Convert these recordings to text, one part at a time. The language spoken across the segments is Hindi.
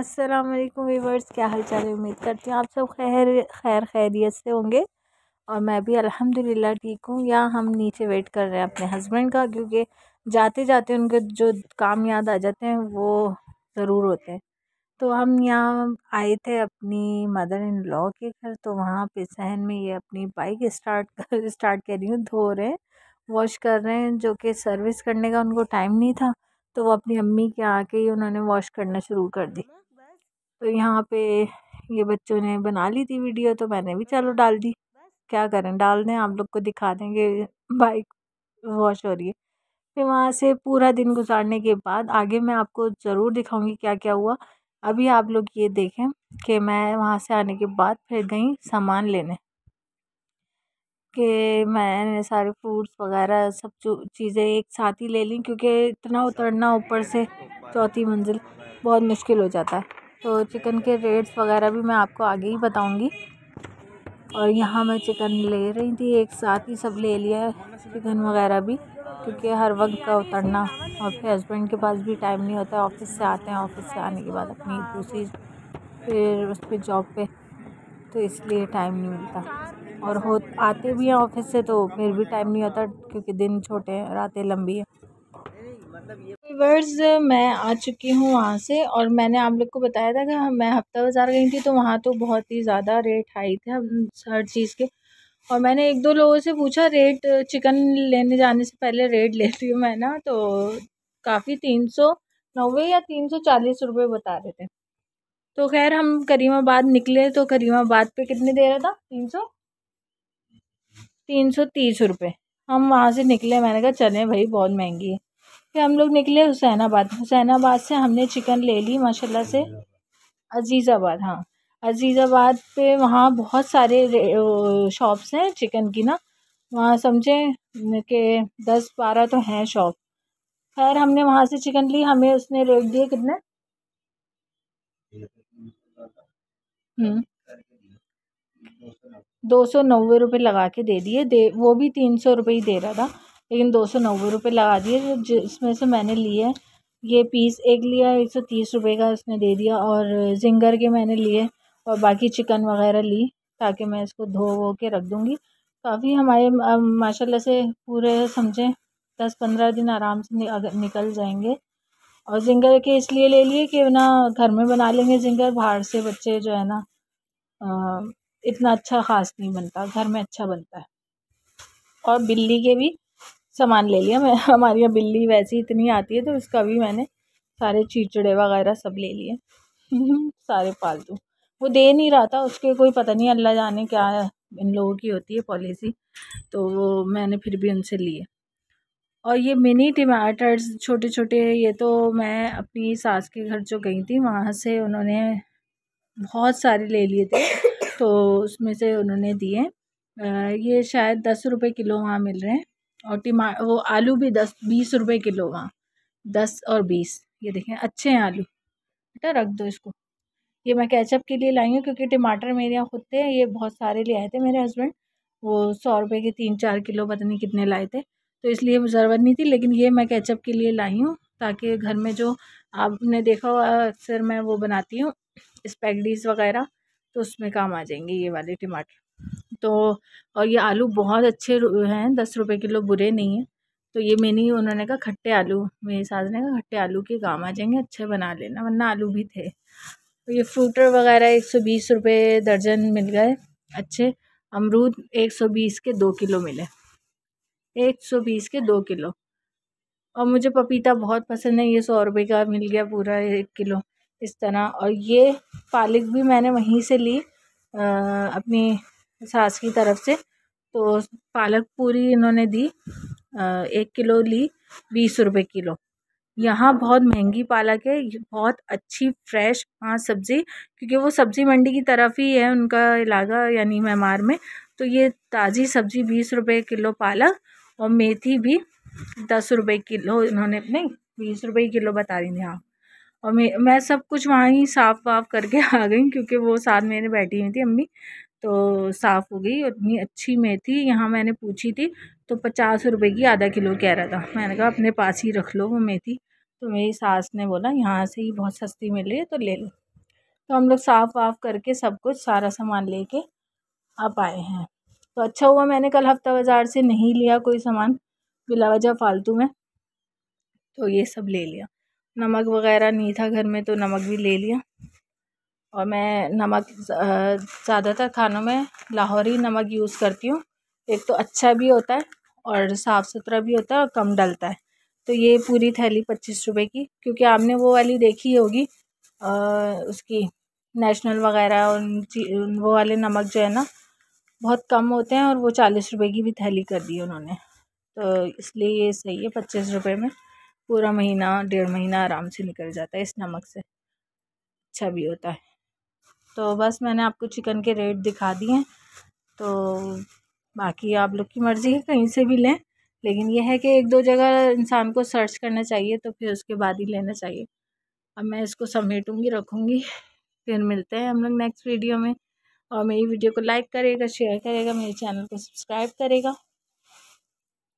अस्सलाम वालेकुम वीवर्स क्या हाल चाल है उम्मीद करती हूँ आप सब खैर खैर खैरियत से होंगे और मैं भी अल्हम्दुलिल्लाह ठीक हूँ या हम नीचे वेट कर रहे हैं अपने हस्बैंड का क्योंकि जाते जाते उनके जो काम याद आ जाते हैं वो ज़रूर होते हैं तो हम यहाँ आए थे अपनी मदर इन लॉ के घर तो वहाँ पे सहन में ये अपनी बाइक स्टार्ट कर स्टार्ट कर रही हूँ धो रहे हैं वॉश कर रहे हैं जो कि सर्विस करने का उनको टाइम नहीं था तो वो अपनी अम्मी के आके ही उन्होंने वॉश करना शुरू कर दी तो यहाँ पे ये बच्चों ने बना ली थी वीडियो तो मैंने भी चलो डाल दी क्या करें डाल दें आप लोग को दिखा देंगे बाइक वॉश हो रही है फिर वहाँ से पूरा दिन गुजारने के बाद आगे मैं आपको ज़रूर दिखाऊंगी क्या क्या हुआ अभी आप लोग ये देखें कि मैं वहाँ से आने के बाद फिर गई सामान लेने कि मैंने सारे फ्रूट्स वगैरह सब चीज़ें एक साथ ही ले ली क्योंकि इतना उतरना ऊपर से चौथी मंजिल बहुत मुश्किल हो जाता है तो चिकन के रेट्स वगैरह भी मैं आपको आगे ही बताऊंगी और यहाँ मैं चिकन ले रही थी एक साथ ही सब ले लिया चिकन वगैरह भी क्योंकि हर वक्त का उतरना और फिर हस्बैंड के पास भी टाइम नहीं होता ऑफिस से आते हैं ऑफिस से आने के बाद अपनी दूसरी फिर उस पर जॉब पे तो इसलिए टाइम नहीं मिलता और हो आते भी हैं ऑफिस से तो फिर भी टाइम नहीं होता क्योंकि दिन छोटे हैं रातें लंबी हैं वर्ड्स मैं आ चुकी हूँ वहाँ से और मैंने आप लोग को बताया था कि मैं हफ्ता बाज़ार गई थी तो वहाँ तो बहुत ही ज़्यादा रेट हाई थे हर चीज़ के और मैंने एक दो लोगों से पूछा रेट चिकन लेने जाने से पहले रेट लेती हूँ मैं ना तो काफ़ी तीन सौ नब्बे या तीन सौ चालीस रुपये बता रहे थे तो खैर हम करीमाबाद निकले तो करीमाबाद पे कितने दे रहा था तीन सौ तीन सौ तीस रुपये हम वहाँ से निकले मैंने कहा चलें भाई बहुत महंगी है फिर हम लोग निकले हुसैनाबाद हुसैनाबाद से हमने चिकन ले ली माशाल्लाह से अजीज़ाबाद हाँ अजीज़ाबाद पे वहाँ बहुत सारे शॉप्स हैं चिकन की ना वहाँ समझे कि दस बारह तो हैं शॉप खैर हमने वहाँ से चिकन ली हमें उसने रेट दिए कितने हम्म। दो सौ नब्बे रुपये लगा के दे दिए दे वो भी तीन सौ रुपये ही दे रहा था लेकिन दो सौ नब्बे रुपये लगा दिए जिसमें से मैंने लिए ये पीस एक लिया एक सौ तीस रुपये का उसने दे दिया और ज़िंगर के मैंने लिए और बाकी चिकन वगैरह ली ताकि मैं इसको धो वो के रख दूँगी काफ़ी हमारे माशाल्लाह से पूरे समझें दस पंद्रह दिन आराम से अगर निकल जाएंगे और जिंगर के इसलिए ले लिए कि ना घर में बना लेंगे जिंगर बाहर से बच्चे जो है ना इतना अच्छा ख़ास नहीं बनता घर में अच्छा बनता है और बिल्ली के भी सामान ले लिया मैं हमारे यहाँ बिल्ली वैसी इतनी आती है तो उसका भी मैंने सारे चिचड़े वगैरह सब ले लिए सारे पालतू वो दे नहीं रहा था उसके कोई पता नहीं अल्लाह जाने क्या इन लोगों की होती है पॉलिसी तो वो मैंने फिर भी उनसे लिए और ये मिनी टमाटर्स छोटे छोटे ये तो मैं अपनी सास के घर जो गई थी वहाँ से उन्होंने बहुत सारे ले लिए थे तो उसमें से उन्होंने दिए ये शायद दस रुपये किलो वहाँ मिल रहे हैं और टिमा वो आलू भी दस बीस रुपए किलो वहाँ दस और बीस ये देखें अच्छे हैं आलू बेटा रख दो इसको ये मैं कैचअप के लिए लाई हूँ क्योंकि टमाटर मेरे यहाँ खुद थे ये बहुत सारे ले आए थे मेरे हस्बैंड वो सौ रुपये के तीन चार किलो पता नहीं कितने लाए थे तो इसलिए ज़रूरत नहीं थी लेकिन ये मैं कैचअप के लिए लाई हूँ ताकि घर में जो आपने देखा हुआ अक्सर मैं वो बनाती हूँ स्पैगडीज वगैरह तो उसमें काम आ जाएंगे ये वाले टमाटर तो और ये आलू बहुत अच्छे हैं दस रुपए किलो बुरे नहीं हैं तो ये मैंने उन्होंने कहा खट्टे आलू मेरे साथ ने कहा खट्टे आलू के काम आ जाएंगे अच्छे बना लेना वरना आलू भी थे तो ये फ्रूटर वगैरह एक सौ बीस रुपये दर्जन मिल गए अच्छे अमरूद एक सौ बीस के दो किलो मिले एक सौ बीस के दो किलो और मुझे पपीता बहुत पसंद है ये सौ रुपये का मिल गया पूरा एक किलो इस तरह और ये पालक भी मैंने वहीं से ली आ, अपनी सास की तरफ से तो पालक पूरी इन्होंने दी एक किलो ली बीस रुपए किलो यहाँ बहुत महंगी पालक है बहुत अच्छी फ्रेश हाँ सब्ज़ी क्योंकि वो सब्ज़ी मंडी की तरफ ही है उनका इलाका यानी म्यांमार में तो ये ताज़ी सब्ज़ी बीस रुपए किलो पालक और मेथी भी दस रुपए किलो इन्होंने अपने बीस रुपए किलो बता रही थी आप हाँ। और मैं मैं सब कुछ वहाँ ही साफ वाफ करके आ गई क्योंकि वो साथ मेरे बैठी हुई थी अम्मी तो साफ़ हो गई इतनी अच्छी मेथी यहाँ मैंने पूछी थी तो पचास रुपए की आधा किलो कह रहा था मैंने कहा अपने पास ही रख लो वो मेथी तो मेरी सास ने बोला यहाँ से ही बहुत सस्ती मिल रही है तो ले लो तो हम लोग साफ़ वाफ करके सब कुछ सारा सामान लेके आप आए हैं तो अच्छा हुआ मैंने कल हफ्ता बाज़ार से नहीं लिया कोई सामान बिला वजह फालतू में तो ये सब ले लिया नमक वगैरह नहीं था घर में तो नमक भी ले लिया और मैं नमक ज़्यादातर खानों में लाहौरी नमक यूज़ करती हूँ एक तो अच्छा भी होता है और साफ़ सुथरा भी होता है और कम डलता है तो ये पूरी थैली पच्चीस रुपये की क्योंकि आपने वो वाली देखी होगी उसकी नेशनल वगैरह उन वो वाले नमक जो है ना बहुत कम होते हैं और वो चालीस रुपए की भी थैली कर दी उन्होंने तो इसलिए ये सही है पच्चीस रुपये में पूरा महीना डेढ़ महीना आराम से निकल जाता है इस नमक से अच्छा भी होता है तो बस मैंने आपको चिकन के रेट दिखा दिए हैं तो बाकी आप लोग की मर्ज़ी है कहीं से भी लें लेकिन यह है कि एक दो जगह इंसान को सर्च करना चाहिए तो फिर उसके बाद ही लेना चाहिए अब मैं इसको समेटूँगी रखूँगी फिर मिलते हैं हम लोग नेक्स्ट वीडियो में और मेरी वीडियो को लाइक करेगा शेयर करेगा मेरे चैनल को सब्सक्राइब करेगा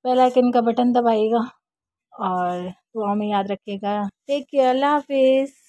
बेल आइकन का बटन दबाइएगा और दुआ में याद रखिएगा टेक केयर अल्लाह हाफिज़